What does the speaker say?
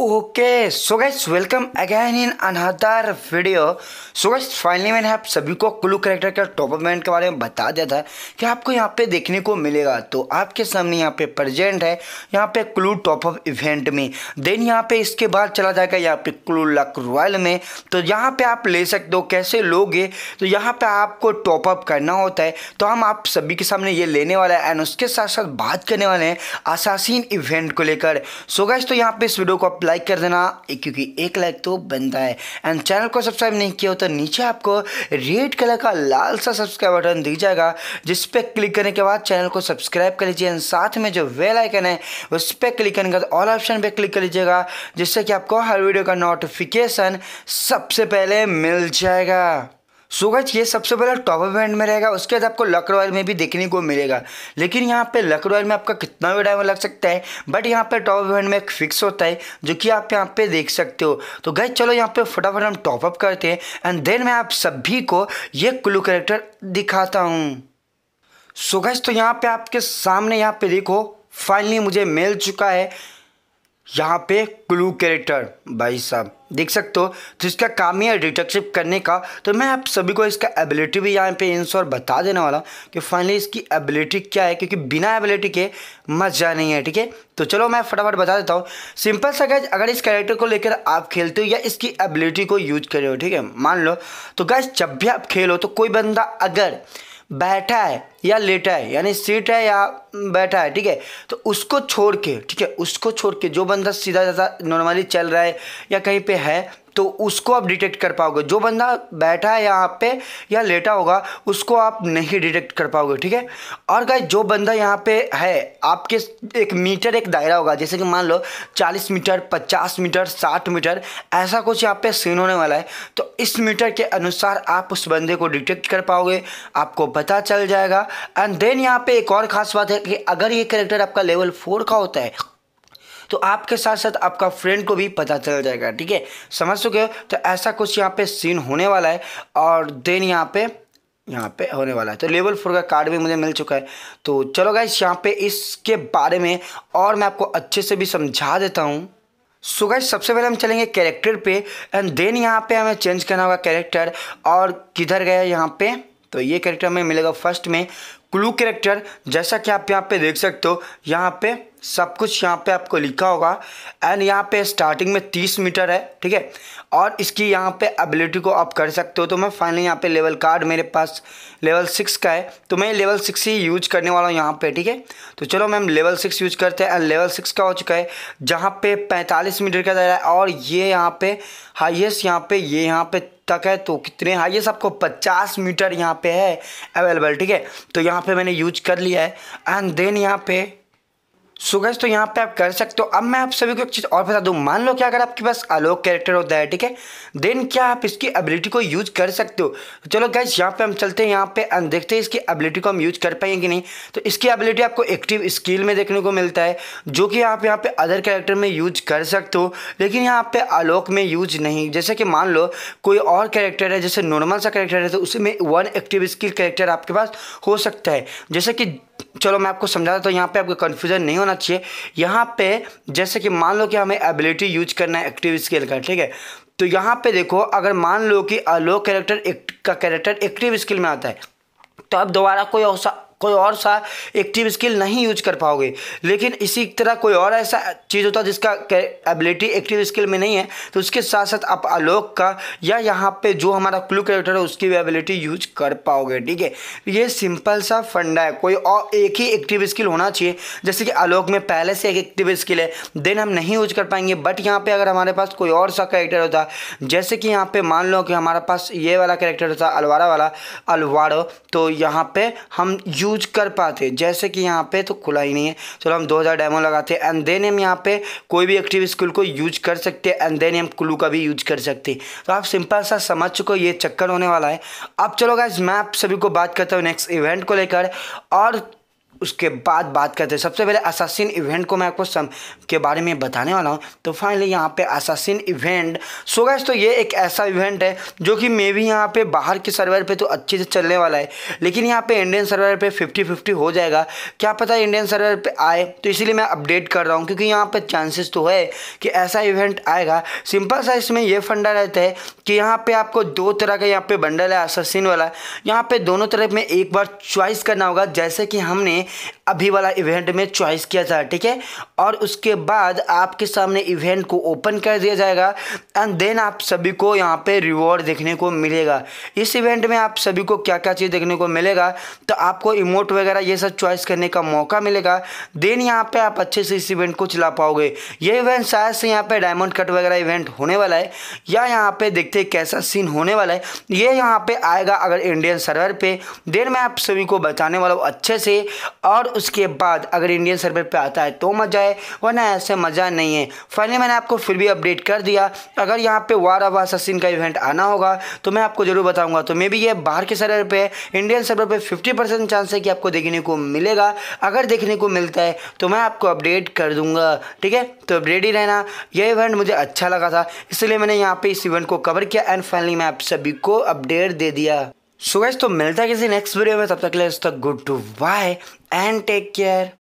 okay so guys welcome again in another video so guys finally मैंने आप सभी को क्लू करेक्टर के टॉप इवेंट के बारे में बता दिया था कि आपको यहाँ पे देखने को मिलेगा तो आपके सामने यहाँ पे प्रेजेंट है यहाँ पे क्लू टॉप अप इवेंट में देन यहाँ पे इसके बाद चला जाएगा यहाँ पे क्लू लक रॉयल में तो यहाँ पे आप ले सकते हो कैसे लोगे तो यहाँ पर आपको टॉप अप करना होता है तो हम आप सभी के सामने ये लेने वाला है एंड उसके साथ साथ बात करने वाले हैं असासीन इवेंट को लेकर सो गाइस तो यहाँ पे इस वीडियो को आप लाइक कर देना क्योंकि एक लाइक तो बनता है एंड चैनल को सब्सक्राइब नहीं किया हो तो नीचे आपको रेड कलर का लाल सा सब्सक्राइब बटन दिख जाएगा जिस पर क्लिक करने के बाद चैनल को सब्सक्राइब कर लीजिए एंड साथ में जो वेल आइकन है उस पर क्लिक करने के बाद ऑल ऑप्शन पर क्लिक कर लीजिएगा जिससे कि आपको हर वीडियो का नोटिफिकेशन सबसे पहले मिल जाएगा सोगज ये सबसे पहले टॉपर बैंड में रहेगा उसके बाद आपको लक रॉयल में भी देखने को मिलेगा लेकिन यहाँ पे लक रॉयल में आपका कितना भी टाइम लग सकता है बट यहाँ पे टॉपर बैंड में एक फिक्स होता है जो कि आप यहाँ पे देख सकते हो तो गए चलो यहाँ पे फटाफट हम टॉपअप करते हैं एंड देन मैं आप सभी को ये क्लू करेक्टर दिखाता हूँ सोगज तो यहाँ पे आपके सामने यहाँ पे देखो फाइनली मुझे मिल चुका है यहाँ पे क्लू कैरेक्टर भाई साहब देख सकते हो तो इसका काम ही है डिटेक्टिव करने का तो मैं आप सभी को इसका एबिलिटी भी यहाँ पे और बता देने वाला कि फाइनली इसकी एबिलिटी क्या है क्योंकि बिना एबिलिटी के मजा नहीं है ठीक है तो चलो मैं फटाफट बता देता हूँ सिंपल सा गैस अगर इस कैरेक्टर को लेकर आप खेलते हो या इसकी एबिलिटी को यूज कर रहे हो ठीक है मान लो तो गैस जब भी आप खेलो तो कोई बंदा अगर बैठा है या लेटा है यानी सीट है या बैठा है ठीक है तो उसको छोड़ के ठीक है उसको छोड़ के जो बंदा सीधा सीधा नॉर्मली चल रहा है या कहीं पे है तो उसको आप डिटेक्ट कर पाओगे जो बंदा बैठा है यहाँ पे या लेटा होगा उसको आप नहीं डिटेक्ट कर पाओगे ठीक है और गाय जो बंदा यहाँ पे है आपके एक मीटर एक दायरा होगा जैसे कि मान लो चालीस मीटर पचास मीटर साठ मीटर ऐसा कुछ यहाँ पे सीन होने वाला है तो इस मीटर के अनुसार आप उस बंदे को डिटेक्ट कर पाओगे आपको पता चल जाएगा एंड देन यहाँ पे एक और खास बात है कि अगर ये करेक्टर आपका लेवल फोर का होता है तो आपके साथ साथ आपका फ्रेंड को भी पता चल जाएगा ठीक है समझ चुके हो तो ऐसा कुछ यहाँ पे सीन होने वाला है और देन यहाँ पे यहाँ पे होने वाला है तो लेवल फोर का कार्ड भी मुझे मिल चुका है तो चलो गाइस यहाँ पे इसके बारे में और मैं आपको अच्छे से भी समझा देता हूँ सो गाइस सबसे पहले हम चलेंगे कैरेक्टर पे एंड देन यहाँ पे हमें चेंज करना होगा कैरेक्टर और किधर गया यहाँ पे तो ये कैरेक्टर हमें मिलेगा फर्स्ट में क्लू कैरेक्टर जैसा कि आप यहाँ पे देख सकते हो यहाँ पे सब कुछ यहाँ पे आपको लिखा होगा एंड यहाँ पे स्टार्टिंग में तीस मीटर है ठीक है और इसकी यहाँ पे एबिलिटी को आप कर सकते हो तो मैं फाइनली यहाँ पे लेवल कार्ड मेरे पास लेवल सिक्स का है तो मैं लेवल सिक्स ही यूज करने वाला हूँ यहाँ पे ठीक है तो चलो मैम लेवल सिक्स यूज करते हैं एंड लेवल सिक्स का हो चुका है जहाँ पे पैंतालीस मीटर का दायरा है और ये यहाँ पे हाइएस्ट यहाँ पे ये यहाँ पे तक है तो कितने हाइएस्ट आपको 50 मीटर यहाँ पे है अवेलेबल ठीक है तो यहाँ पे मैंने यूज कर लिया है एंड देन यहाँ पे सो तो यहाँ पे आप कर सकते हो अब मैं आप सभी को एक चीज़ और बता दूँ मान लो कि अगर आपके पास आलोक कैरेक्टर होता है ठीक है देन क्या आप इसकी एबिलिटी को यूज़ कर सकते हो चलो गैस यहाँ पे हम चलते हैं यहाँ पे देखते हैं इसकी एबिलिटी को हम यूज़ कर पाएंगे कि नहीं तो इसकी एबिलिटी आपको एक्टिव स्किल में देखने को मिलता है जो कि आप यहाँ पर अदर कैरेक्टर में यूज कर सकते हो लेकिन यहाँ पर आलोक में यूज नहीं जैसे कि मान लो कोई और कैरेक्टर है जैसे नॉर्मल सा कैरेक्टर है तो उसमें वन एक्टिव स्किल कैरेक्टर आपके पास हो सकता है जैसे कि चलो मैं आपको समझाता तो यहाँ पे आपको कन्फ्यूज़न नहीं होना चाहिए यहाँ पे जैसे कि मान लो कि हमें एबिलिटी यूज करना है एक्टिव स्केल का ठीक है तो यहाँ पे देखो अगर मान लो कि अलो कैरेक्टर एक, का कैरेक्टर एक्टिव स्किल में आता है तो अब दोबारा कोई ऐसा कोई और सा एक्टिव स्किल नहीं यूज कर पाओगे लेकिन इसी तरह कोई और ऐसा चीज़ होता है जिसका एबिलिटी एक्टिव स्किल में नहीं है तो उसके साथ साथ आप आलोक का या यहाँ पे जो हमारा क्लू कैरेक्टर है उसकी भी एबिलिटी यूज कर पाओगे ठीक है ये सिंपल सा फंडा है कोई और एक ही एक्टिव स्किल होना चाहिए जैसे कि आलोक में पहले से एक एक्टिव स्किल है देन हम नहीं यूज कर पाएंगे बट यहाँ पर अगर हमारे पास कोई और सा कैरेक्टर होता जैसे कि यहाँ पर मान लो कि हमारे पास ये वाला कैरेक्टर होता अलवारा वाला अलवाड़ो तो यहाँ पर हम यू यूज कर पाते जैसे कि यहाँ पे तो खुला ही नहीं है चलो हम 2000 डेमो लगाते हैं एंड देन हम यहाँ पे कोई भी एक्टिव स्किल को यूज कर सकते हैं एंड देन हम क्लू का भी यूज कर सकते हैं तो आप सिंपल सा समझ चुको ये चक्कर होने वाला है अब चलो गाइज मैं आप सभी को बात करता हूँ नेक्स्ट इवेंट को लेकर और उसके बाद बात करते हैं सबसे पहले असासिन इवेंट को मैं आपको सम के बारे में बताने वाला हूँ तो फाइनली यहाँ पे असासिन इवेंट सो गैस तो ये एक ऐसा इवेंट है जो कि मे भी यहाँ पे बाहर के सर्वर पे तो अच्छे से चलने वाला है लेकिन यहाँ पे इंडियन सर्वर पे फिफ्टी फिफ्टी हो जाएगा क्या पता इंडियन सर्वर पर आए तो इसीलिए मैं अपडेट कर रहा हूँ क्योंकि यहाँ पर चांसेस तो है कि ऐसा इवेंट आएगा सिंपल सा इसमें यह फंडा रहता है कि यहाँ पर आपको दो तरह का यहाँ पर बंडल है असासिन वाला यहाँ पर दोनों तरफ में एक बार च्वाइस करना होगा जैसे कि हमने अभी वाला इवेंट में चॉइस किया जाए ठीक है और उसके बाद आपके सामने इवेंट को ओपन कर दिया जाएगा एंड देन आप सभी को यहाँ पे रिवॉर्ड देखने को मिलेगा इस इवेंट में आप सभी को क्या क्या चीज़ देखने को मिलेगा तो आपको इमोट वगैरह ये सब चॉइस करने का मौका मिलेगा देन यहाँ पे आप अच्छे से इस इवेंट को चला पाओगे ये इवेंट शायद से यहाँ पे डायमंड कट वगैरह इवेंट होने वाला है या यहाँ पे देखते कैसा सीन होने वाला है ये यहाँ पे आएगा अगर इंडियन सर्वर पे देन मैं आप सभी को बताने वाला हूँ अच्छे से और उसके बाद अगर इंडियन सर्वर पे आता है तो मज़ा है वरना ऐसे मज़ा नहीं है फाइनली मैंने आपको फिर भी अपडेट कर दिया अगर यहाँ पे वार ऑफ असिन का इवेंट आना होगा तो मैं आपको ज़रूर बताऊँगा तो मे बी ये बाहर के सर्वर पर इंडियन सर्वर पर फिफ्टी चांस है कि आपको देखने को मिलेगा अगर देखने को मिलता है तो मैं आपको अपडेट कर दूँगा ठीक है तो अब रेडी रहना यह इवेंट मुझे अच्छा लगा था इसलिए मैंने यहाँ पे इस इवेंट को कवर किया एंड फाइनली मैं आप सभी को अपडेट दे दिया सो गैस तो मिलता है किसी नेक्स्ट वीडियो में तब तक ले good to bye and take care